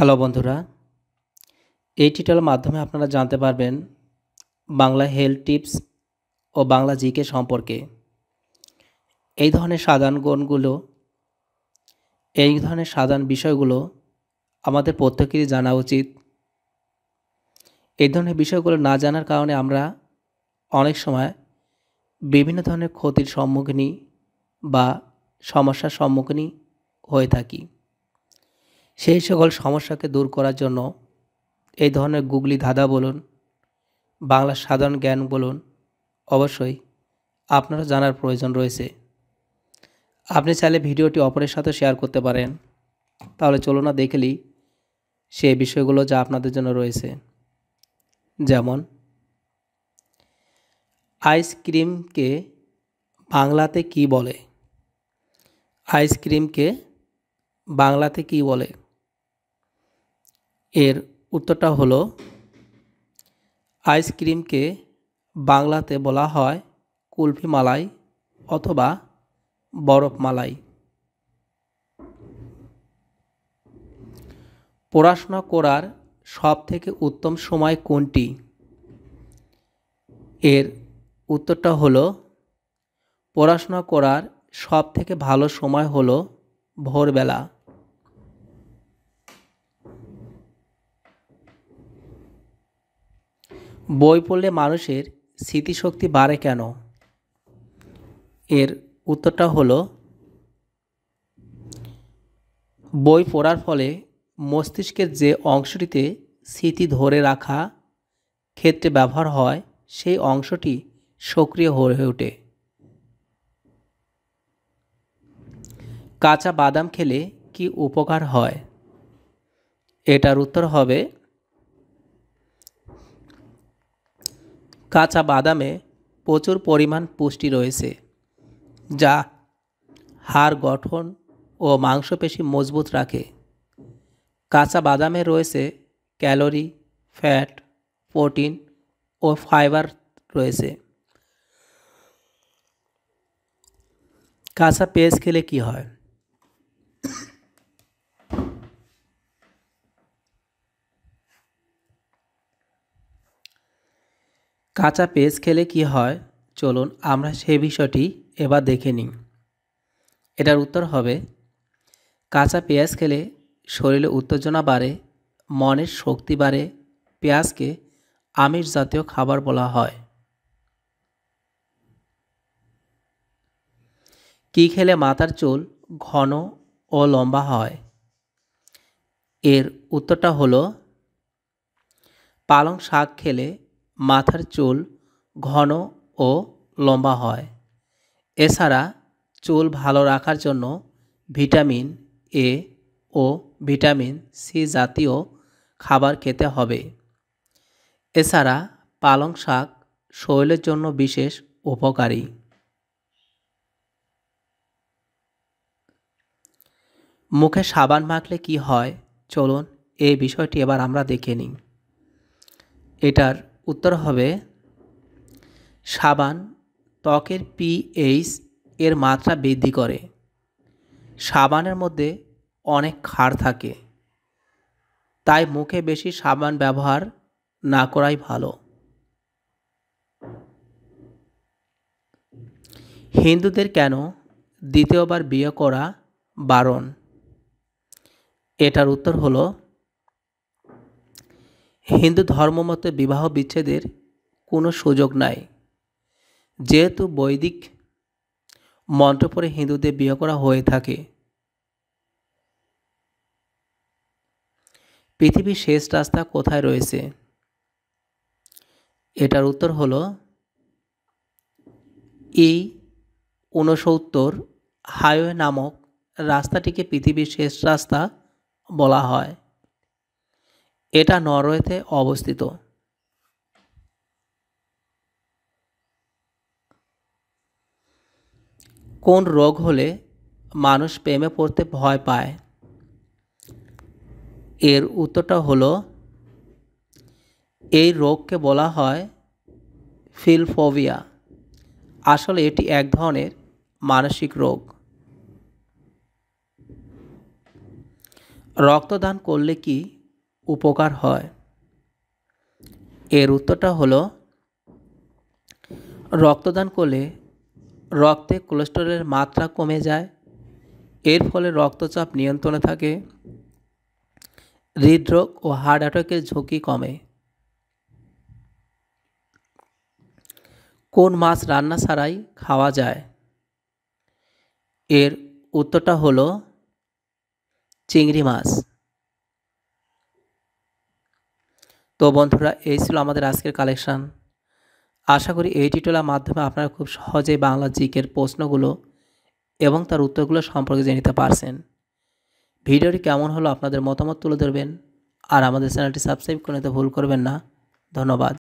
hello বন্ধুরা এই tutorial মাধ্যমে আপনারা জানতে পারবেন বাংলা হেলথ টিপস ও বাংলা জিকে সম্পর্কে এই ধরনের সাধারণ গুণগুলো এই ধরনের সাধারণ বিষয়গুলো আমাদের প্রত্যেকেরই জানা উচিত এই ধরনের বিষয়গুলো না জানার কারণে আমরা অনেক সময় বিভিন্ন ধরনের ক্ষতির সম্মুখীন বা সমস্যার সম্মুখীন হয়ে থাকি সেই সকল সমস্যাকে দূর করার জন্য এই ধরনের গুগলি ধাঁধা বলুন বাংলা সাধারণ জ্ঞান বলুন অবশ্যই আপনারা জানার প্রয়োজন রয়েছে আপনি চাইলে ভিডিওটি অপরের সাথে শেয়ার করতে পারেন তাহলে চলো না দেখলি সেই বিষয়গুলো যা আপনাদের জন্য রয়েছে যেমন আইসক্রিমকে বাংলাতে কি বলে আইসক্রিমকে বাংলাতে কি বলে এর উত্তরটা হলো আইসক্রিমকে বাংলাতে বলা হয় কুলফি মালাই অথবা বরফ মালাই পড়াশোনা করার সব থেকে উত্তম সময় কোনটি এর উত্তরটা হলো পড়াশোনা করার সব থেকে ভালো সময় হলো ভোরবেলা বই পড়লে মানুষের স্মৃতিশক্তি বাড়ে কেন এর উত্তরটা হলো বই পড়ার ফলে মস্তিষ্কের যে অংশটিতে স্মৃতি ধরে রাখা ক্ষেত্রে ব্যবহার হয় সেই অংশটি সক্রিয় হয়ে ওঠে কাঁচা বাদাম খেলে কি উপকার হয় এটার উত্তর হবে কাঁচা বাদামে প্রচুর পরিমাণ পুষ্টি রয়েছে যা হাড় গঠন ও মাংসপেশি মজবুত রাখে কাঁচা বাদামে রয়েছে ক্যালোরি ফ্যাট প্রোটিন ও ফাইবার রয়েছে কাঁচা পেঁয়াজ খেলে কি হয় কাঁচা পেঁয়াজ খেলে কি হয় চলুন আমরা সে বিষয়টি এবার দেখে নিই এটার উত্তর হবে কাঁচা পেঁয়াজ খেলে শরীরে উত্তেজনা বাড়ে মনের শক্তি বাড়ে পেঁয়াজকে আমিষ জাতীয় খাবার বলা হয় কি খেলে মাথার চুল ঘন ও লম্বা হয় এর উত্তরটা হলো পালং শাক খেলে মাথার চুল ঘন ও লম্বা হয় এছাড়া চুল ভালো রাখার জন্য ভিটামিন এ ও ভিটামিন সি জাতীয় খাবার খেতে হবে এছাড়া পালং শাক শরীরের জন্য বিশেষ উপকারী মুখে সাবান মাখলে কি হয় চলুন এই বিষয়টি এবার আমরা দেখে নিই এটার উত্তর হবে সাবান ত্বকের পিএইচ এর মাত্রা বৃদ্ধি করে সাবানের মধ্যে অনেক ক্ষার থাকে তাই মুখে বেশি সাবান ব্যবহার না করাই ভালো হিন্দুদের কেন দ্বিতীয়বার বিয়ে করা বারণ এটার উত্তর হলো হিন্দু ধর্মমতে বিবাহ বিচ্ছেদের কোনো সুযোগ নাই যেহেতু বৈদিক মন্ত্র পরে হিন্দুদের বিয়ে করা হয়ে থাকে পৃথিবীর শেষ রাস্তা কোথায় রয়েছে এটার উত্তর হল এই ঊনসত্তর হাইওয়ে নামক রাস্তাটিকে পৃথিবীর শেষ রাস্তা বলা হয় এটা নরওয়েতে অবস্থিত কোন রোগ হলে মানুষ প্রেমে পড়তে ভয় পায় এর উত্তরটা হলো এই রোগকে বলা হয় ফিলফোভিয়া আসলে এটি এক ধরনের মানসিক রোগ রক্তদান করলে কি উপকার হয় এর উত্তরটা হলো রক্তদান করলে রক্তে কোলেস্টেরলের মাত্রা কমে যায় এর ফলে রক্তচাপ নিয়ন্ত্রণে থাকে হৃদরোগ ও হার্ট অ্যাটাকের ঝুঁকি কমে কোন মাছ রান্না ছাড়াই খাওয়া যায় এর উত্তরটা হলো চিংড়ি মাছ তো বন্ধুরা এই ছিল আমাদের আজকের কালেকশান আশা করি এই টিটোলার মাধ্যমে আপনারা খুব সহজেই বাংলা জিকের প্রশ্নগুলো এবং তার উত্তরগুলো সম্পর্কে জেনে নিতে পারছেন ভিডিওটি কেমন হলো আপনাদের মতামত তুলে ধরবেন আর আমাদের চ্যানেলটি সাবস্ক্রাইব করে নিতে ভুল করবেন না ধন্যবাদ